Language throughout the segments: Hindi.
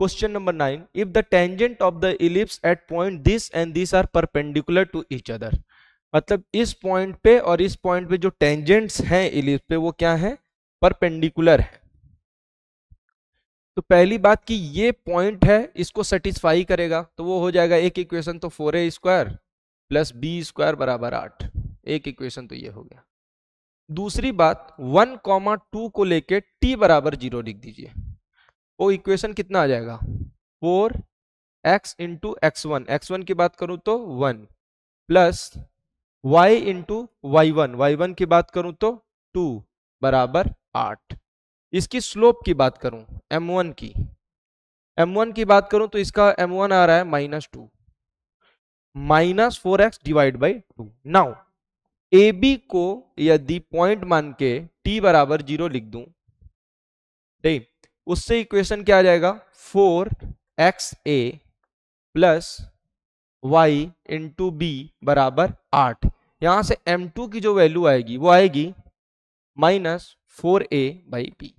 question number nine if the tangent of the ellipse at point this and this are perpendicular to each other मतलब इस पॉइंट पे और इस पॉइंट पे जो टेंजेंट्स हैं इलिप्स पे वो क्या है परपेंडिकुलर है तो पहली बात कि ये पॉइंट है इसको सेटिस्फाई करेगा तो वो हो जाएगा एक इक्वेशन तो four A square plus B square बराबर आठ एक इक्वेशन तो ये हो गया दूसरी बात वन कॉमा टू को लेके टी बराबर जीरो लिख दीजिए वो इक्वेशन कितना आ जाएगा four X into X one X one की बात करूं तो one plus Y into Y one Y one की बात करूं तो टू बराबर आठ इसकी स्लोप की बात करूं एम वन की एम वन की बात करूं तो इसका एम वन आ रहा है minus two minus four X divide by two now A B को यदि पॉइंट मान के टी बराबर जीरो लिख दूं ठीक उससे इक्वेशन क्या आ जाएगा four X A plus Y into B बराबर आठ यहां से एम टू की जो वैल्यू आएगी वो आएगी minus four A by B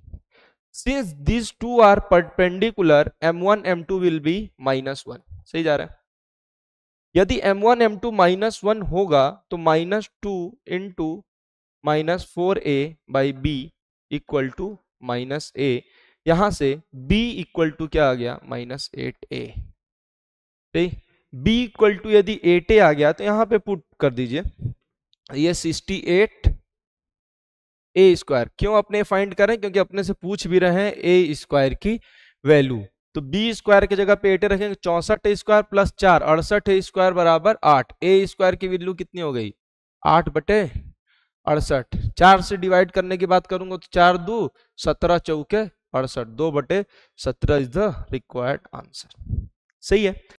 since this two are perpendicular M one M two will be minus one सही जा रहा है यदि M one M two minus one होगा तो minus two into minus four A by B equal to minus A यहां से b इक्वल टू क्या आ गया माइनस एट ए ठीक b इक्वल टू यदि एट ए आ गया तो यहां पे पुट कर दीजिए ये सिक्सटी एट ए स्क्वायर क्यों अपने फाइंड करें क्योंकि अपने से पूछ भी रहे हैं ए स्क्वायर की वैल्यू तो बी स्क्वायर की जगह पे एटे रखेंगे चौसठ ए स्क्वायर प्लस चार अड़सठ ए स्क्वायर बराबर आठ ए स्क्वायर की वैल्यू कितनी हो गई आठ बटे अड़सठ चार से डिवाइड करने की बात करूंगा तो चार दो सत्रह चौके अड़सठ दो बटे सत्रह इज द रिक्वायर्ड आंसर सही है